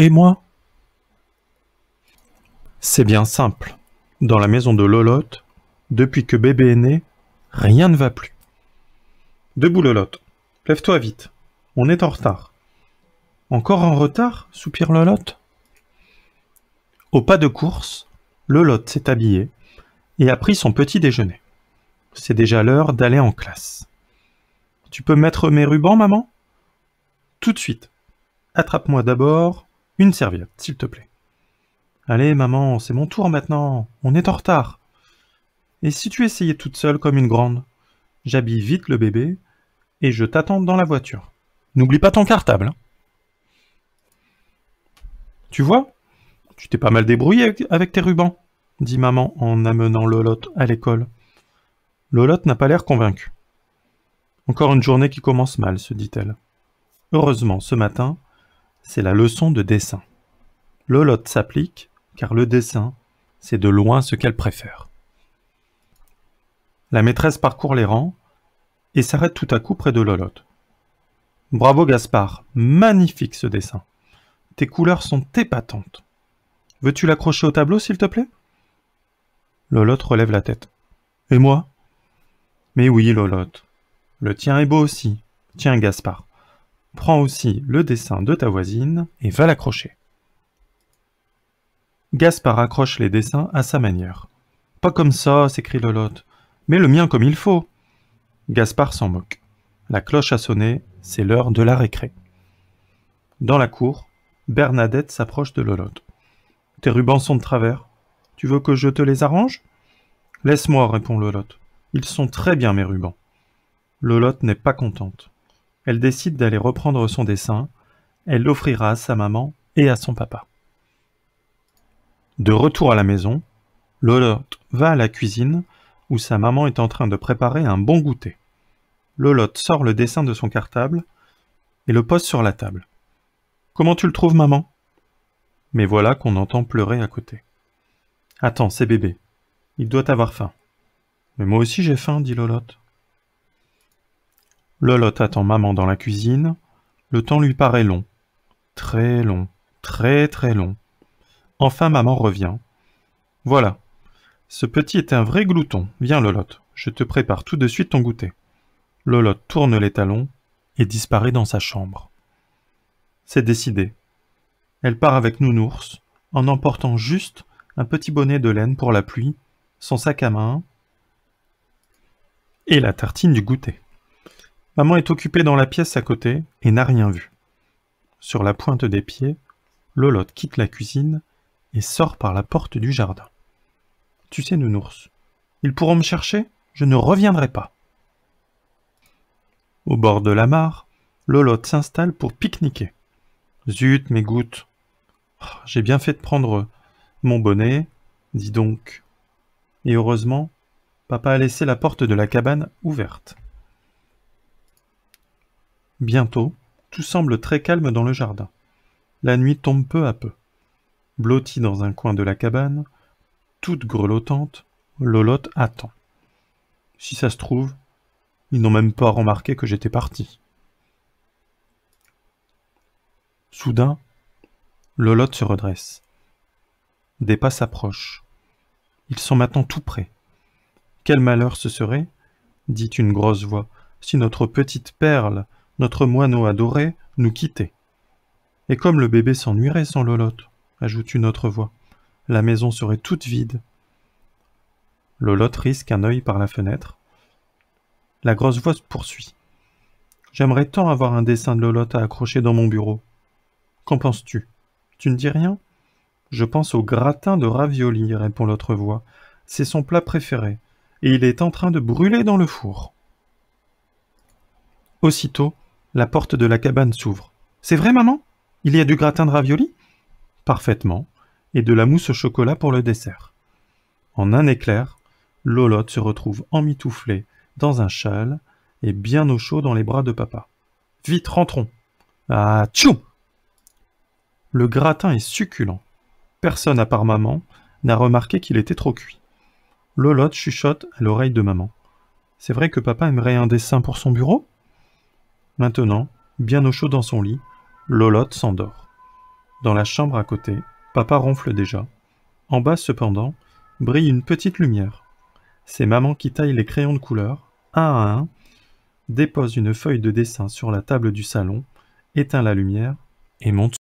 Et moi C'est bien simple. Dans la maison de Lolotte, depuis que bébé est né, rien ne va plus. Debout Lolotte, lève-toi vite, on est en retard. Encore en retard soupire Lolotte. Au pas de course, Lolotte s'est habillée et a pris son petit déjeuner. C'est déjà l'heure d'aller en classe. Tu peux mettre mes rubans, maman Tout de suite. Attrape-moi d'abord une serviette, s'il te plaît. Allez, maman, c'est mon tour maintenant. On est en retard. Et si tu essayais toute seule comme une grande J'habille vite le bébé et je t'attends dans la voiture. N'oublie pas ton cartable. Hein. Tu vois Tu t'es pas mal débrouillé avec tes rubans, dit maman en amenant Lolotte à l'école. Lolotte n'a pas l'air convaincue. Encore une journée qui commence mal, se dit-elle. Heureusement, ce matin, c'est la leçon de dessin. Lolotte s'applique car le dessin, c'est de loin ce qu'elle préfère. La maîtresse parcourt les rangs et s'arrête tout à coup près de Lolotte. — Bravo Gaspard, magnifique ce dessin. Tes couleurs sont épatantes. Veux-tu l'accrocher au tableau, s'il te plaît Lolotte relève la tête. Et moi Mais oui, Lolotte. Le tien est beau aussi. Tiens, Gaspard prends aussi le dessin de ta voisine et va l'accrocher. Gaspard accroche les dessins à sa manière. Pas comme ça, s'écrie Lolotte, mais le mien comme il faut. Gaspard s'en moque. La cloche a sonné, c'est l'heure de la récré. Dans la cour, Bernadette s'approche de Lolotte. Tes rubans sont de travers. Tu veux que je te les arrange Laisse-moi, répond Lolotte. Ils sont très bien mes rubans. Lolotte n'est pas contente. Elle décide d'aller reprendre son dessin, elle l'offrira à sa maman et à son papa. De retour à la maison, Lolotte va à la cuisine où sa maman est en train de préparer un bon goûter. Lolotte sort le dessin de son cartable et le pose sur la table. Comment tu le trouves, maman Mais voilà qu'on entend pleurer à côté. Attends, c'est bébé. Il doit avoir faim. Mais moi aussi j'ai faim, dit Lolotte. Lolotte attend maman dans la cuisine. Le temps lui paraît long. Très long. Très très long. Enfin maman revient. Voilà. Ce petit est un vrai glouton. Viens Lolotte, je te prépare tout de suite ton goûter. Lolotte tourne les talons et disparaît dans sa chambre. C'est décidé. Elle part avec Nounours, en emportant juste un petit bonnet de laine pour la pluie, son sac à main et la tartine du goûter. Maman est occupée dans la pièce à côté et n'a rien vu. Sur la pointe des pieds, Lolotte quitte la cuisine et sort par la porte du jardin. Tu sais, Nounours, ils pourront me chercher, je ne reviendrai pas. Au bord de la mare, Lolotte s'installe pour pique-niquer. Zut, mes gouttes. Oh, j'ai bien fait de prendre mon bonnet, dis donc. Et heureusement, papa a laissé la porte de la cabane ouverte. Bientôt, tout semble très calme dans le jardin. La nuit tombe peu à peu. Blottie dans un coin de la cabane, toute grelottante, Lolotte attend. Si ça se trouve, ils n'ont même pas remarqué que j'étais parti. Soudain, Lolotte se redresse. Des pas s'approchent. Ils sont maintenant tout près. Quel malheur ce serait, dit une grosse voix, si notre petite perle notre moineau adoré nous quittait. Et comme le bébé s'ennuierait sans Lolotte, ajoute une autre voix, la maison serait toute vide. Lolotte risque un œil par la fenêtre. La grosse voix poursuit. J'aimerais tant avoir un dessin de Lolotte à accrocher dans mon bureau. Qu'en penses-tu Tu ne dis rien Je pense au gratin de ravioli, répond l'autre voix. C'est son plat préféré, et il est en train de brûler dans le four. Aussitôt, la porte de la cabane s'ouvre. C'est vrai, maman Il y a du gratin de ravioli Parfaitement, et de la mousse au chocolat pour le dessert. En un éclair, Lolotte se retrouve emmitouflée dans un châle et bien au chaud dans les bras de papa. Vite, rentrons Ah, tchou Le gratin est succulent. Personne à part maman n'a remarqué qu'il était trop cuit. Lolotte chuchote à l'oreille de maman. C'est vrai que papa aimerait un dessin pour son bureau Maintenant, bien au chaud dans son lit, Lolotte s'endort. Dans la chambre à côté, papa ronfle déjà. En bas, cependant, brille une petite lumière. C'est maman qui taille les crayons de couleur, un à un, dépose une feuille de dessin sur la table du salon, éteint la lumière et monte